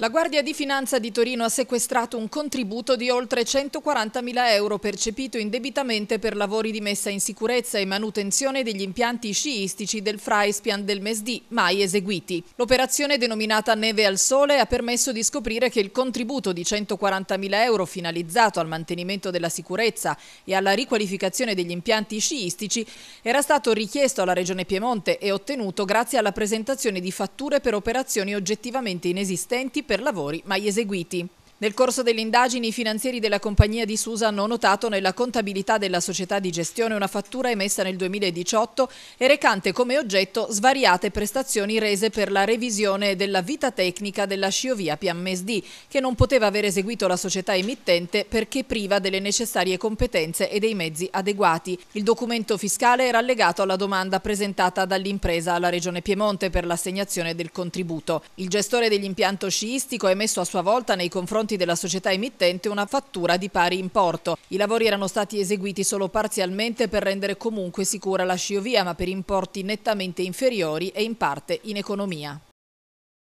La Guardia di Finanza di Torino ha sequestrato un contributo di oltre 140.000 euro percepito indebitamente per lavori di messa in sicurezza e manutenzione degli impianti sciistici del Freispian del Mesdì, mai eseguiti. L'operazione denominata Neve al Sole ha permesso di scoprire che il contributo di 140.000 euro finalizzato al mantenimento della sicurezza e alla riqualificazione degli impianti sciistici era stato richiesto alla Regione Piemonte e ottenuto grazie alla presentazione di fatture per operazioni oggettivamente inesistenti per lavori mai eseguiti. Nel corso delle indagini i finanzieri della compagnia di Susa hanno notato nella contabilità della società di gestione una fattura emessa nel 2018 e recante come oggetto svariate prestazioni rese per la revisione della vita tecnica della sciovia PMSD che non poteva aver eseguito la società emittente perché priva delle necessarie competenze e dei mezzi adeguati. Il documento fiscale era legato alla domanda presentata dall'impresa alla Regione Piemonte per l'assegnazione del contributo. Il gestore dell'impianto sciistico ha emesso a sua volta nei confronti confronti della società emittente una fattura di pari importo. I lavori erano stati eseguiti solo parzialmente per rendere comunque sicura la sciovia, ma per importi nettamente inferiori e in parte in economia.